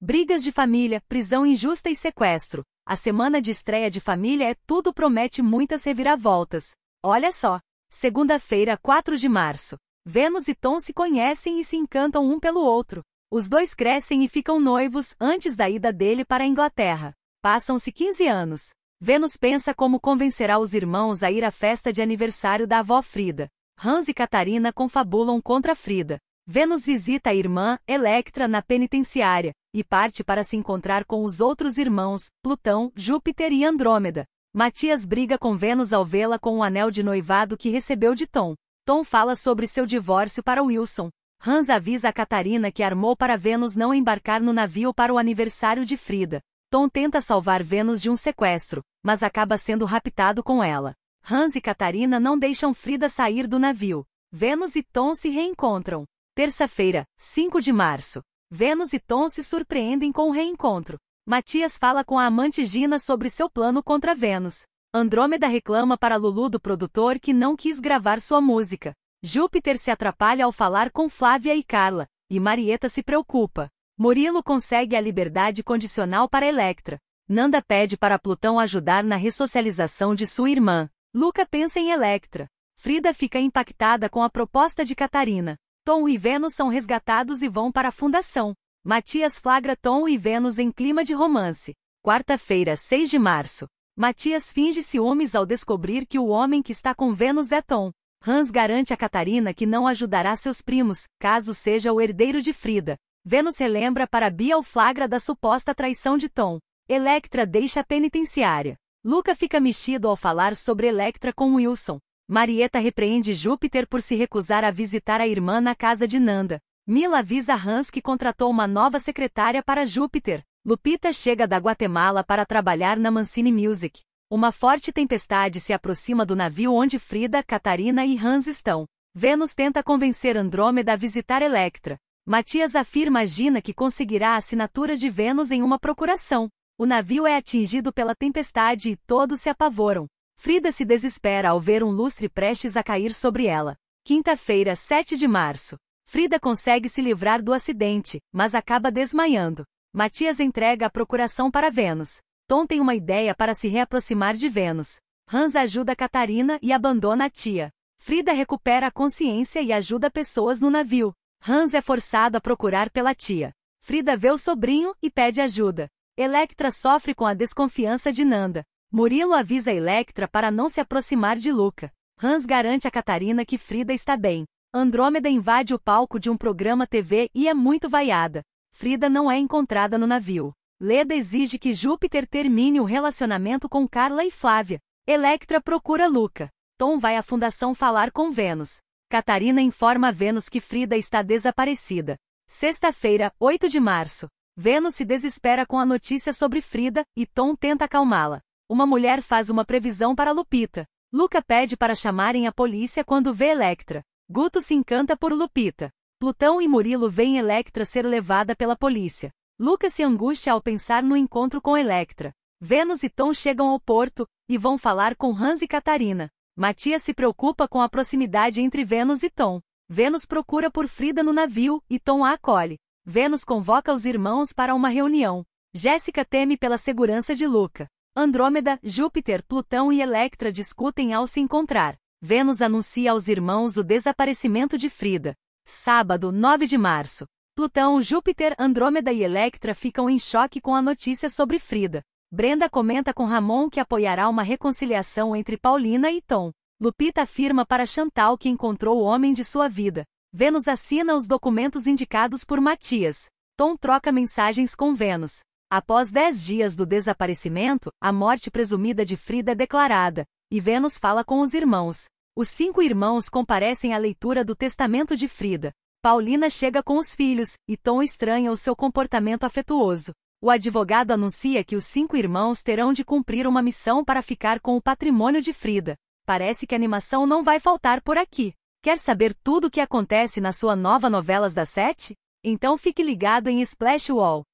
Brigas de família, prisão injusta e sequestro. A semana de estreia de família é tudo promete muitas reviravoltas. Olha só. Segunda-feira, 4 de março. Vênus e Tom se conhecem e se encantam um pelo outro. Os dois crescem e ficam noivos antes da ida dele para a Inglaterra. Passam-se 15 anos. Vênus pensa como convencerá os irmãos a ir à festa de aniversário da avó Frida. Hans e Catarina confabulam contra Frida. Vênus visita a irmã, Electra, na penitenciária, e parte para se encontrar com os outros irmãos, Plutão, Júpiter e Andrômeda. Matias briga com Vênus ao vê-la com o um anel de noivado que recebeu de Tom. Tom fala sobre seu divórcio para Wilson. Hans avisa a Catarina que armou para Vênus não embarcar no navio para o aniversário de Frida. Tom tenta salvar Vênus de um sequestro, mas acaba sendo raptado com ela. Hans e Catarina não deixam Frida sair do navio. Vênus e Tom se reencontram. Terça-feira, 5 de março. Vênus e Tom se surpreendem com o reencontro. Matias fala com a amante Gina sobre seu plano contra Vênus. Andrômeda reclama para Lulu do produtor que não quis gravar sua música. Júpiter se atrapalha ao falar com Flávia e Carla, e Marieta se preocupa. Murilo consegue a liberdade condicional para Electra. Nanda pede para Plutão ajudar na ressocialização de sua irmã. Luca pensa em Electra. Frida fica impactada com a proposta de Catarina. Tom e Vênus são resgatados e vão para a fundação. Matias flagra Tom e Vênus em clima de romance. Quarta-feira, 6 de março. Matias finge ciúmes ao descobrir que o homem que está com Vênus é Tom. Hans garante a Catarina que não ajudará seus primos, caso seja o herdeiro de Frida. Vênus relembra para Bia o flagra da suposta traição de Tom. Electra deixa a penitenciária. Luca fica mexido ao falar sobre Electra com Wilson. Marieta repreende Júpiter por se recusar a visitar a irmã na casa de Nanda. Mila avisa Hans que contratou uma nova secretária para Júpiter. Lupita chega da Guatemala para trabalhar na Mancini Music. Uma forte tempestade se aproxima do navio onde Frida, Catarina e Hans estão. Vênus tenta convencer Andrômeda a visitar Electra. Matias afirma a Gina que conseguirá a assinatura de Vênus em uma procuração. O navio é atingido pela tempestade e todos se apavoram. Frida se desespera ao ver um lustre prestes a cair sobre ela. Quinta-feira, 7 de março. Frida consegue se livrar do acidente, mas acaba desmaiando. Matias entrega a procuração para Vênus. Tom tem uma ideia para se reaproximar de Vênus. Hans ajuda Catarina e abandona a tia. Frida recupera a consciência e ajuda pessoas no navio. Hans é forçado a procurar pela tia. Frida vê o sobrinho e pede ajuda. Electra sofre com a desconfiança de Nanda. Murilo avisa Electra para não se aproximar de Luca. Hans garante a Catarina que Frida está bem. Andrômeda invade o palco de um programa TV e é muito vaiada. Frida não é encontrada no navio. Leda exige que Júpiter termine o relacionamento com Carla e Flávia. Electra procura Luca. Tom vai à fundação falar com Vênus. Catarina informa Vênus que Frida está desaparecida. Sexta-feira, 8 de março. Vênus se desespera com a notícia sobre Frida e Tom tenta acalmá-la. Uma mulher faz uma previsão para Lupita. Luca pede para chamarem a polícia quando vê Electra. Guto se encanta por Lupita. Plutão e Murilo veem Electra ser levada pela polícia. Luca se angustia ao pensar no encontro com Electra. Vênus e Tom chegam ao porto e vão falar com Hans e Catarina. Matias se preocupa com a proximidade entre Vênus e Tom. Vênus procura por Frida no navio e Tom a acolhe. Vênus convoca os irmãos para uma reunião. Jéssica teme pela segurança de Luca. Andrômeda, Júpiter, Plutão e Electra discutem ao se encontrar. Vênus anuncia aos irmãos o desaparecimento de Frida. Sábado, 9 de março. Plutão, Júpiter, Andrômeda e Electra ficam em choque com a notícia sobre Frida. Brenda comenta com Ramon que apoiará uma reconciliação entre Paulina e Tom. Lupita afirma para Chantal que encontrou o homem de sua vida. Vênus assina os documentos indicados por Matias. Tom troca mensagens com Vênus. Após dez dias do desaparecimento, a morte presumida de Frida é declarada, e Vênus fala com os irmãos. Os cinco irmãos comparecem à leitura do testamento de Frida. Paulina chega com os filhos, e Tom estranha o seu comportamento afetuoso. O advogado anuncia que os cinco irmãos terão de cumprir uma missão para ficar com o patrimônio de Frida. Parece que animação não vai faltar por aqui. Quer saber tudo o que acontece na sua nova Novelas das Sete? Então fique ligado em Splash Wall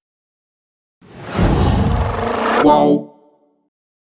qual.